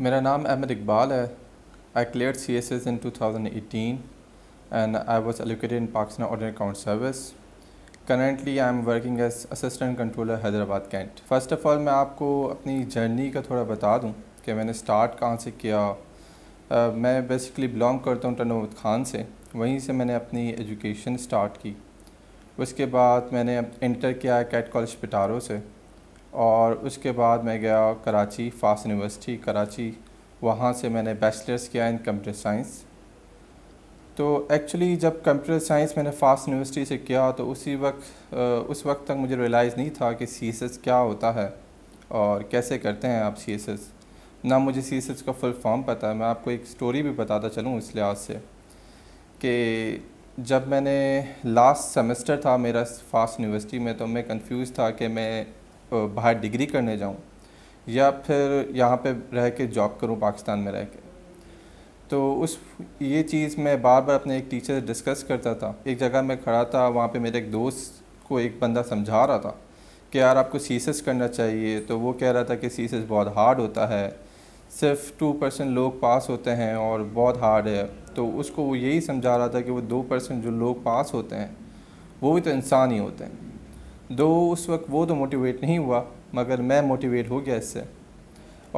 मेरा नाम अहमद इकबाल है I clear C S S in two thousand eighteen and I was allocated in Pakistan ऑर्डर account service currently I am working as assistant controller Hyderabad cantt first of all मैं आपको अपनी journey का थोड़ा बता दूँ कि मैंने स्टार्ट कहाँ से किया मैं बेसिकली बिलोंग करता हूँ तनोद खान से वहीं से मैंने अपनी एजुकेशन स्टार्ट की उसके बाद मैंने इंटर किया कैट कॉलेज पिटारो से और उसके बाद मैं गया कराची फास्ट यूनिवर्सिटी कराची वहाँ से मैंने बैचलर्स किया इन कंप्यूटर साइंस तो एक्चुअली जब कंप्यूटर साइंस मैंने फास्ट यूनिवर्सिटी से किया तो उसी वक्त उस वक्त तक मुझे रियलाइज़ नहीं था कि सी क्या होता है और कैसे करते हैं आप सी ना मुझे सी का फुल फॉर्म पता है मैं आपको एक स्टोरी भी बताता चलूँ इस लिहाज से कि जब मैंने लास्ट सेमेस्टर था मेरा फास्ट यूनिवर्सिटी में तो मैं कंफ्यूज था कि मैं बाहर डिग्री करने जाऊँ या फिर यहाँ पे रह के जॉब करूँ पाकिस्तान में रह के तो उस ये चीज़ मैं बार बार अपने एक टीचर से डिस्कस करता था एक जगह मैं खड़ा था वहाँ पे मेरे एक दोस्त को एक बंदा समझा रहा था कि यार आपको सीसेस करना चाहिए तो वो कह रहा था कि सीसेस बहुत हार्ड होता है सिर्फ टू परसेंट लोग पास होते हैं और बहुत हार्ड है तो उसको वो यही समझा रहा था कि वो दो परसेंट जो लोग पास होते हैं वो भी तो इंसान ही होते हैं दो उस वक्त वो तो मोटिवेट नहीं हुआ मगर मैं मोटिवेट हो गया इससे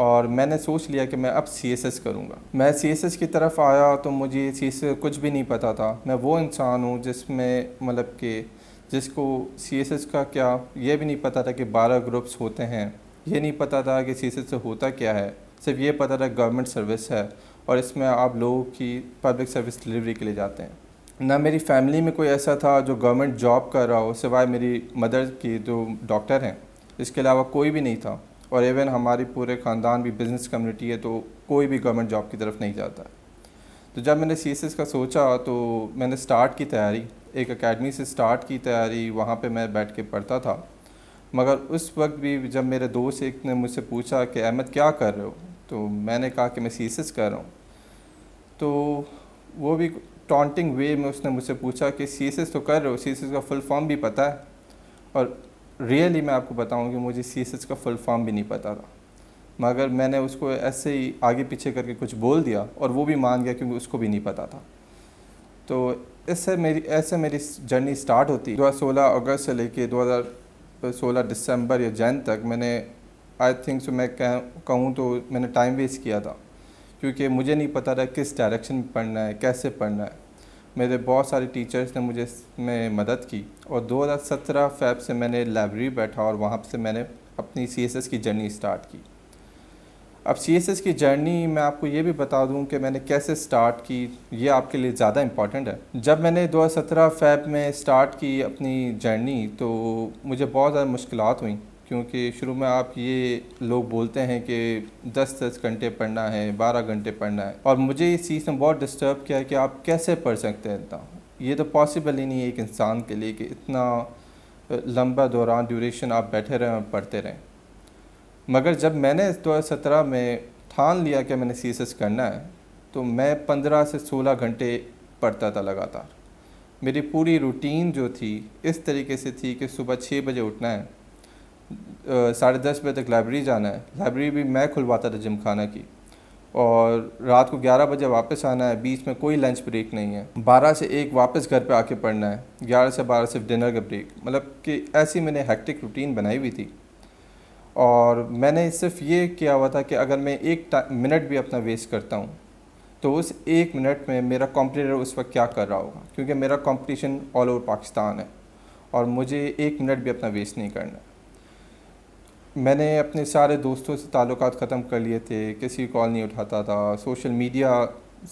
और मैंने सोच लिया कि मैं अब सी एस एस करूँगा मैं सी एस एस की तरफ आया तो मुझे सी एस कुछ भी नहीं पता था मैं वो इंसान हूँ जिसमें मतलब कि जिसको सी एस एस का क्या ये भी नहीं पता था कि बारह ग्रुप्स होते हैं ये नहीं पता था कि सी एस एस होता क्या है सिर्फ ये पता था गवर्नमेंट सर्विस है और इसमें आप लोगों की पब्लिक सर्विस डिलीवरी के लिए जाते हैं ना मेरी फैमिली में कोई ऐसा था जो गवर्नमेंट जॉब कर रहा हो सिवाय मेरी मदर की जो डॉक्टर हैं इसके अलावा कोई भी नहीं था और इवन हमारी पूरे ख़ानदान भी बिज़नेस कम्युनिटी है तो कोई भी गवर्नमेंट जॉब की तरफ नहीं जाता तो जब मैंने सी का सोचा तो मैंने स्टार्ट की तैयारी एक अकेडमी से स्टार्ट की तैयारी वहाँ पे मैं बैठ के पढ़ता था मगर उस वक्त भी जब मेरे दोस्त एक ने मुझसे पूछा कि अहमद क्या कर रहे हो तो मैंने कहा कि मैं सी कर रहा हूँ तो वो भी टॉन्टिंग वे में उसने मुझसे पूछा कि सी एस एस तो कर रहे हो सी एस एस का फुल फॉर्म भी पता है और रियली मैं आपको बताऊँ कि मुझे सी एस एस का फुल फॉर्म भी नहीं पता था मगर मैंने उसको ऐसे ही आगे पीछे करके कुछ बोल दिया और वो भी मान गया क्योंकि उसको भी नहीं पता था तो इससे मेरी ऐसे मेरी जर्नी स्टार्ट होती सोलह अगस्त से लेके सोलह दिसंबर या जैन तक मैंने आई थिंक सो मैं कहूँ तो मैंने टाइम वेस्ट किया था क्योंकि मुझे नहीं पता था किस डायरेक्शन में पढ़ना है कैसे पढ़ना है मेरे बहुत सारे टीचर्स ने मुझे इसमें मदद की और 2017 फेब से मैंने लाइब्रेरी बैठा और वहाँ से मैंने अपनी सी की जर्नी स्टार्ट की अब सी की जर्नी मैं आपको ये भी बता दूँ कि मैंने कैसे स्टार्ट की ये आपके लिए ज़्यादा इम्पॉर्टेंट है जब मैंने 2017 फेब में स्टार्ट की अपनी जर्नी तो मुझे बहुत ज़्यादा मुश्किल हुई क्योंकि शुरू में आप ये लोग बोलते हैं कि दस दस घंटे पढ़ना है बारह घंटे पढ़ना है और मुझे इस चीज़ ने बहुत डिस्टर्ब किया कि आप कैसे पढ़ सकते हैं इतना ये तो पॉसिबल ही नहीं है एक इंसान के लिए कि इतना लंबा दौरान ड्यूरेशन आप बैठे रहें और पढ़ते रहें मगर जब मैंने दो हज़ार सत्रह में ठान लिया कि मैंने सी करना है तो मैं पंद्रह से सोलह घंटे पढ़ता था लगातार मेरी पूरी रूटीन जो थी इस तरीके से थी कि सुबह छः बजे उठना है साढ़े दस बजे तक लाइब्रेरी जाना है लाइब्रेरी भी मैं खुलवाता था जिम खाना की और रात को ग्यारह बजे वापस आना है बीच में कोई लंच ब्रेक नहीं है बारह से एक वापस घर पे आके पढ़ना है ग्यारह से बारह सिर्फ डिनर का ब्रेक मतलब कि ऐसी मैंने हैक्टिक रूटीन बनाई हुई थी और मैंने सिर्फ ये किया हुआ था कि अगर मैं एक मिनट भी अपना वेस्ट करता हूँ तो उस एक मिनट में मेरा कॉम्पिटिटर उस वक्त क्या कर रहा होगा क्योंकि मेरा कॉम्पिटिशन ऑल ओवर पाकिस्तान है और मुझे एक मिनट भी अपना वेस्ट नहीं करना है मैंने अपने सारे दोस्तों से ताल्लुक ख़त्म कर लिए थे किसी कॉल नहीं उठाता था सोशल मीडिया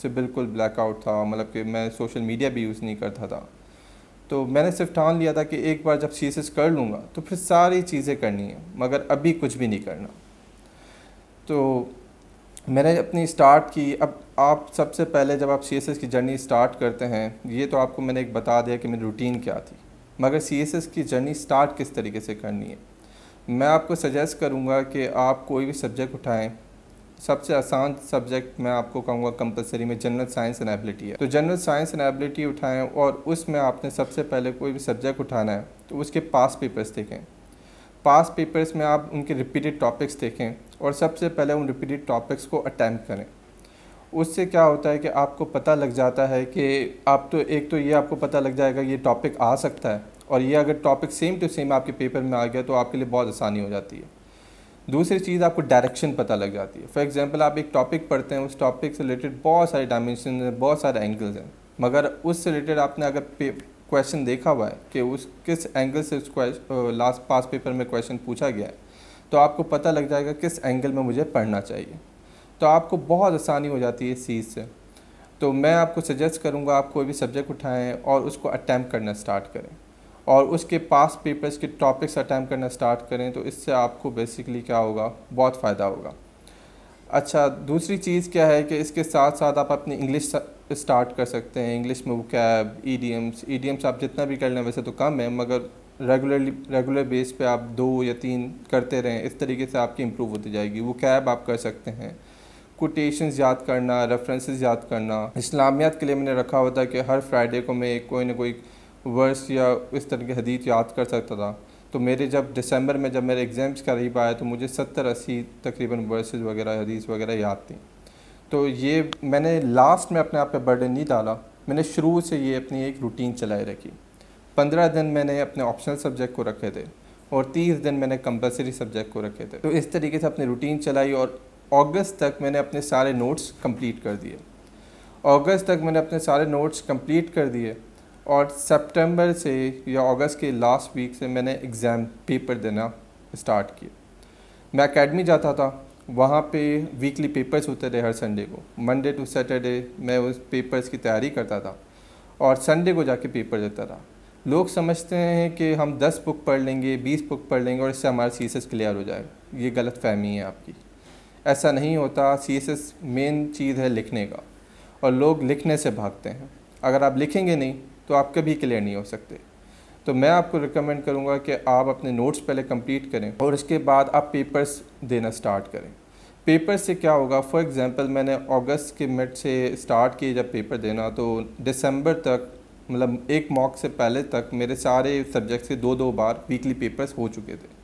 से बिल्कुल ब्लैकआउट था मतलब कि मैं सोशल मीडिया भी यूज़ नहीं करता था तो मैंने सिर्फ ठान लिया था कि एक बार जब सी कर लूँगा तो फिर सारी चीज़ें करनी है मगर अभी कुछ भी नहीं करना तो मैंने अपनी स्टार्ट की अब आप सबसे पहले जब आप सी की जर्नी स्टार्ट करते हैं ये तो आपको मैंने एक बता दिया कि मेरी रूटीन क्या थी मगर सी की जर्नी स्टार्ट किस तरीके से करनी है मैं आपको सजेस्ट करूँगा कि आप कोई भी सब्जेक्ट उठाएं सबसे आसान सब्जेक्ट मैं आपको कहूँगा कंपलसरी में जनरल साइंस एंड एबिलिटी है तो जनरल साइंस एंड एबिलिटी उठाएं और उसमें आपने सबसे पहले कोई भी सब्जेक्ट उठाना है तो उसके पास पेपर्स देखें पास पेपर्स में आप उनके रिपीटेड टॉपिक्स देखें और सबसे पहले उन रिपीटेड टॉपिक्स को अटैम्प्ट करें उससे क्या होता है कि आपको पता लग जाता है कि आप तो एक तो ये आपको पता लग जाएगा ये टॉपिक आ सकता है और ये अगर टॉपिक सेम टू सेम आपके पेपर में आ गया तो आपके लिए बहुत आसानी हो जाती है दूसरी चीज़ आपको डायरेक्शन पता लग जाती है फॉर एग्ज़ाम्पल आप एक टॉपिक पढ़ते हैं उस टॉपिक से रिलेटेड बहुत सारे डायमेंशन हैं बहुत सारे एंगल्स हैं मगर उससे रिलेटेड आपने अगर क्वेश्चन देखा हुआ है कि उस किस एंगल से उस लास्ट पास पेपर में क्वेश्चन पूछा गया है तो आपको पता लग जाएगा किस एंगल में मुझे पढ़ना चाहिए तो आपको बहुत आसानी हो जाती है इस चीज़ से तो मैं आपको सजेस्ट करूँगा आप कोई भी सब्जेक्ट उठाएँ और उसको अटैम्प्ट करना स्टार्ट करें और उसके पास पेपर्स के टॉपिक्स अटैम्प करना स्टार्ट करें तो इससे आपको बेसिकली क्या होगा बहुत फ़ायदा होगा अच्छा दूसरी चीज़ क्या है कि इसके साथ साथ आप अपनी इंग्लिश स्टार्ट कर सकते हैं इंग्लिश में ई डी एम्स आप जितना भी कर लें वैसे तो कम है मगर रेगुलरली रेगुलर बेस पे आप दो या तीन करते रहें इस तरीके से आपकी इम्प्रूव होती जाएगी वो कैब आप कर सकते हैं कोटेशन याद करना रेफरेंसेस याद करना इस्लामियात के लिए मैंने रखा होता है कि हर फ्राइडे को मैं कोई ना कोई वर्स या इस तरह के हदीत याद कर सकता था तो मेरे जब दिसंबर में जब मेरे एग्ज़ाम्स करीब आया तो मुझे सत्तर अस्सी तकरीबन वर्सेज वगैरह हदीस वगैरह याद थी तो ये मैंने लास्ट में अपने आप पे बर्डन नहीं डाला मैंने शुरू से ये अपनी एक रूटीन चलाए रखी पंद्रह दिन मैंने अपने ऑप्शनल सब्जेक्ट को रखे थे और तीस दिन मैंने कंपलसरी सब्जेक्ट को रखे थे तो इस तरीके से अपनी रूटीन चलाई और अगस्त तक मैंने अपने सारे नोट्स कंप्लीट कर दिए अगस्त तक मैंने अपने सारे नोट्स कंप्लीट कर दिए और सितंबर से या अगस्त के लास्ट वीक से मैंने एग्ज़ाम पेपर देना स्टार्ट किया मैं अकेडमी जाता था वहाँ पे वीकली पेपर्स होते थे हर संडे को मंडे टू सैटरडे मैं उस पेपर्स की तैयारी करता था और संडे को जाके पेपर देता था लोग समझते हैं कि हम 10 बुक पढ़ लेंगे 20 बुक पढ़ लेंगे और इससे हमारा सी क्लियर हो जाएगा ये गलत फहमी है आपकी ऐसा नहीं होता सी मेन चीज़ है लिखने का और लोग लिखने से भागते हैं अगर आप लिखेंगे नहीं तो आप कभी क्लियर नहीं हो सकते तो मैं आपको रिकमेंड करूँगा कि आप अपने नोट्स पहले कंप्लीट करें और इसके बाद आप पेपर्स देना स्टार्ट करें पेपर से क्या होगा फॉर एग्ज़ाम्पल मैंने अगस्त के मिड से स्टार्ट किए जब पेपर देना तो दिसंबर तक मतलब एक मॉक से पहले तक मेरे सारे सब्जेक्ट्स के दो दो बार वीकली पेपर्स हो चुके थे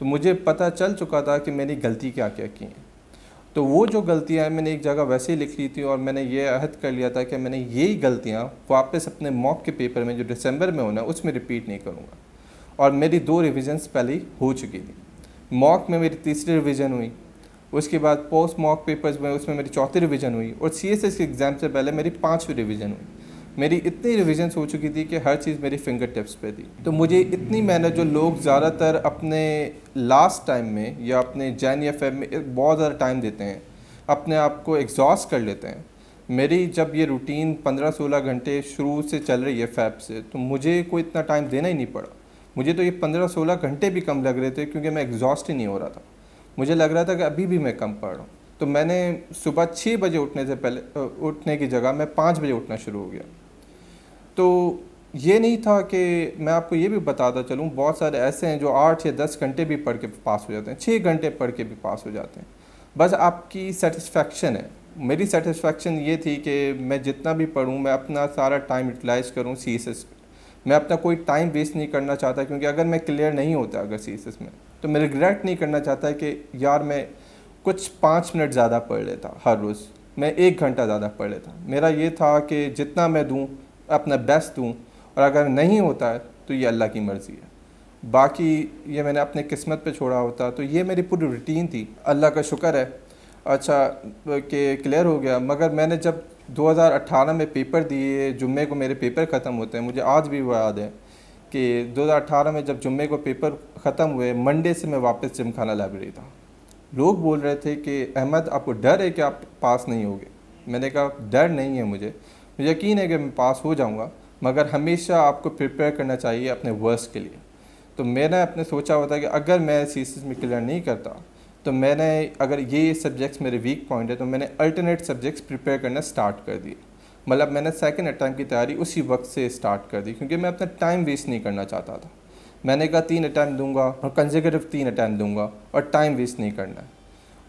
तो मुझे पता चल चुका था कि मैंने गलती क्या क्या की है तो वो जो गलतियाँ मैंने एक जगह वैसे ही लिख ली थी और मैंने ये अहद कर लिया था कि मैंने यही गलतियाँ वापस अपने मॉक के पेपर में जो दिसंबर में होना है उसमें रिपीट नहीं करूँगा और मेरी दो रिविजन्स पहले हो चुकी थी मॉक में मेरी तीसरी रिविज़न हुई उसके बाद पोस्ट मॉक पेपर्स में उसमें मेरी चौथी रिविज़न हुई और सी एस एस के एग्ज़ाम से पहले मेरी पाँचवीं रिविज़न हुई मेरी इतनी रिविजन्स हो चुकी थी कि हर चीज़ मेरी फिंगर टिप्स पे थी तो मुझे इतनी मेहनत जो लोग ज़्यादातर अपने लास्ट टाइम में या अपने जैन या फेब में बहुत ज़्यादा टाइम देते हैं अपने आप को एग्जॉस्ट कर लेते हैं मेरी जब ये रूटीन 15-16 घंटे शुरू से चल रही है फैब से तो मुझे कोई इतना टाइम देना ही नहीं पड़ा मुझे तो ये 15-16 घंटे भी कम लग रहे थे क्योंकि मैं एग्जॉस्ट ही नहीं हो रहा था मुझे लग रहा था कि अभी भी मैं कम पढ़ रहा हूँ तो मैंने सुबह छः बजे उठने से पहले उठने की जगह मैं पाँच बजे उठना शुरू हो गया तो ये नहीं था कि मैं आपको ये भी बताता चलूँ बहुत सारे ऐसे हैं जो आठ या दस घंटे भी पढ़ के पास हो जाते हैं छः घंटे पढ़ के भी पास हो जाते हैं बस आपकी सेटिस्फेक्शन है मेरी सेटिस्फेक्शन ये थी कि मैं जितना भी पढ़ूँ मैं अपना सारा टाइम यूटिलाइज करूँ सी एस मैं अपना कोई टाइम वेस्ट नहीं करना चाहता क्योंकि अगर मैं क्लियर नहीं होता अगर सी में तो मैं रिग्रेट नहीं करना चाहता कि यार मैं कुछ पाँच मिनट ज़्यादा पढ़ लेता हर रोज़ मैं एक घंटा ज़्यादा पढ़ लेता मेरा ये था कि जितना मैं दूँ अपना बेस्ट दूँ और अगर नहीं होता है तो ये अल्लाह की मर्ज़ी है बाकी ये मैंने अपने किस्मत पे छोड़ा होता तो ये मेरी पूरी रूटीन थी अल्लाह का शुक्र है अच्छा कि क्लियर हो गया मगर मैंने जब 2018 में पेपर दिए जुम्मे को मेरे पेपर ख़त्म होते हैं मुझे आज भी वो याद है कि 2018 में जब जुम्मे को पेपर ख़त्म हुए मंडे से मैं वापस जिमखाना लाइब्रेरी था लोग बोल रहे थे कि अहमद आपको डर है कि आप पास नहीं होगे मैंने कहा डर नहीं है मुझे यकीन है कि मैं पास हो जाऊँगा मगर हमेशा आपको प्रिपेयर करना चाहिए अपने वर्स के लिए तो मैंने अपने सोचा हुआ था कि अगर मैं सी में क्लियर नहीं करता तो मैंने अगर ये सब्जेक्ट्स मेरे वीक पॉइंट है तो मैंने अल्टरनेट सब्जेक्ट्स प्रिपेयर करना स्टार्ट कर दिए मतलब मैंने सेकेंड अटैम्प्ट की तैयारी उसी वक्त से स्टार्ट कर दी क्योंकि मैं अपना टाइम वेस्ट नहीं करना चाहता था मैंने कहा तीन अटैम्प्ट दूंगा और कंजिकेटिव तीन अटैम्प दूंगा और टाइम वेस्ट नहीं करना है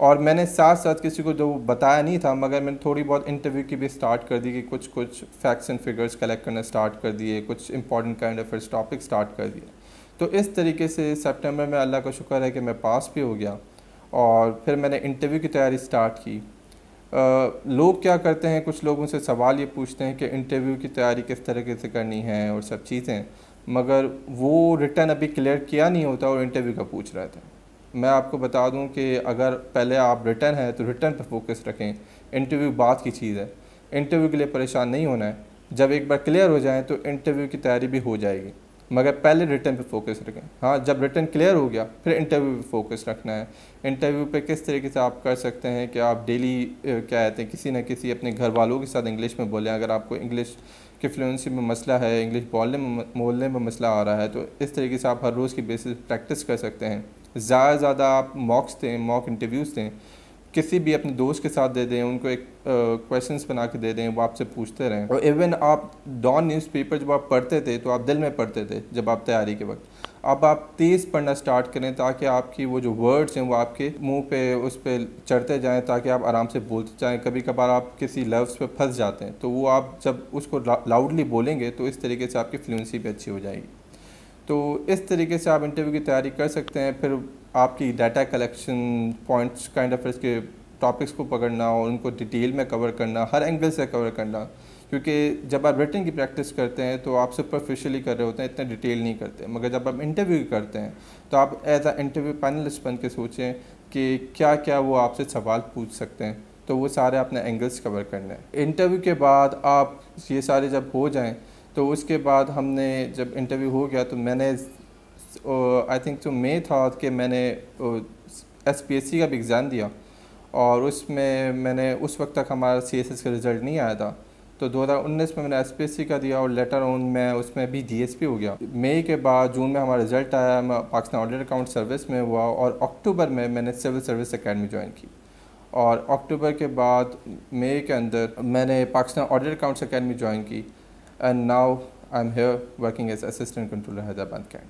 और मैंने साथ साथ किसी को जो बताया नहीं था मगर मैंने थोड़ी बहुत इंटरव्यू की भी स्टार्ट कर दी कि कुछ कुछ फैक्ट्स एंड फिगर्स कलेक्ट करना स्टार्ट कर दिए कुछ important kind of topic start कर दिए तो इस तरीके से सेप्टेम्बर में अल्लाह का शुक्र है कि मैं पास भी हो गया और फिर मैंने इंटरव्यू की तैयारी स्टार्ट की आ, लोग क्या करते हैं कुछ लोग उनसे सवाल ये पूछते हैं कि इंटरव्यू की तैयारी किस तरीके से करनी है और सब चीज़ें मगर वो रिटर्न अभी क्लियर किया नहीं होता और इंटरव्यू का पूछ रहा था मैं आपको बता दूं कि अगर पहले आप रिटर्न है तो रिटर्न पर फोकस रखें इंटरव्यू बाद की चीज़ है इंटरव्यू के लिए परेशान नहीं होना है जब एक बार क्लियर हो जाए तो इंटरव्यू की तैयारी भी हो जाएगी मगर पहले रिटर्न पर फोकस रखें हाँ जब रिटर्न क्लियर हो गया फिर इंटरव्यू पर फोकस रखना है इंटरव्यू पर किस तरीके से आप कर सकते हैं कि आप डेली क्या कहते हैं किसी न किसी अपने घर वालों के साथ इंग्लिश में बोलें अगर आपको इंग्लिश की फ्लुएंसी में मसला है इंग्लिश बोलने में बोलने में मसला आ रहा है तो इस तरीके से आप हर रोज़ की बेसिस प्रैक्टिस कर सकते हैं ज़्यादा से ज़्यादा आप मॉक्स दें मॉक इंटरव्यूज़ दें किसी भी अपने दोस्त के साथ दे दें उनको एक क्वेश्चन बना के दे दें वो आपसे पूछते रहें और इवन आप डॉन न्यूज़पेपर जब आप पढ़ते थे तो आप दिल में पढ़ते थे जब आप तैयारी के वक्त अब आप तेज़ पढ़ना स्टार्ट करें ताकि आपकी वो जो वर्ड्स हैं वो आपके मुंह पे उस पर चढ़ते जाएं ताकि आप आराम से बोलते जाएं कभी कभार आप किसी लफ्ज़ पे फंस जाते हैं तो वो आप जब उसको लाउडली बोलेंगे तो इस तरीके से आपकी फ्लुएंसी भी अच्छी हो जाएगी तो इस तरीके से आप इंटरव्यू की तैयारी कर सकते हैं फिर आपकी data collection points kind of इसके टॉपिक्स को पकड़ना और उनको डिटेल में कवर करना हर एंगल से कवर करना क्योंकि जब आप रिटर्न की प्रैक्टिस करते हैं तो आप सुपरफिशली कर रहे होते हैं इतना डिटेल नहीं करते मगर जब आप इंटरव्यू करते हैं तो आप एज आ इंटरव्यू पैनलिस्ट बन के सोचें कि क्या क्या वो आपसे सवाल पूछ सकते हैं तो वो सारे अपने एंगल्स कवर करने हैं इंटरव्यू के बाद आप ये सारे जब हो जाएँ तो उसके बाद हमने जब इंटरव्यू हो गया तो मैंने आई थिंक तो मे था कि मैंने एस पी एस सी का भी एग्ज़ाम दिया और उसमें मैंने उस वक्त तक हमारा सी एस एस का रिज़ल्ट नहीं आया था तो 2019 में मैंने एस पी एस सी का दिया और लेटर ऑन मैं उसमें भी डी एस पी हो गया मई के बाद जून में हमारा रिज़ल्ट आया मैं पाकिस्तान ऑडिट अकाउंट सर्विस में हुआ और अक्टूबर में मैंने सिविल सर्विस अकेडमी ज्वाइन की और अक्टूबर के बाद मई के अंदर मैंने Pakistan audit accounts academy join की and now I'm here working as assistant controller Hyderabad CAT.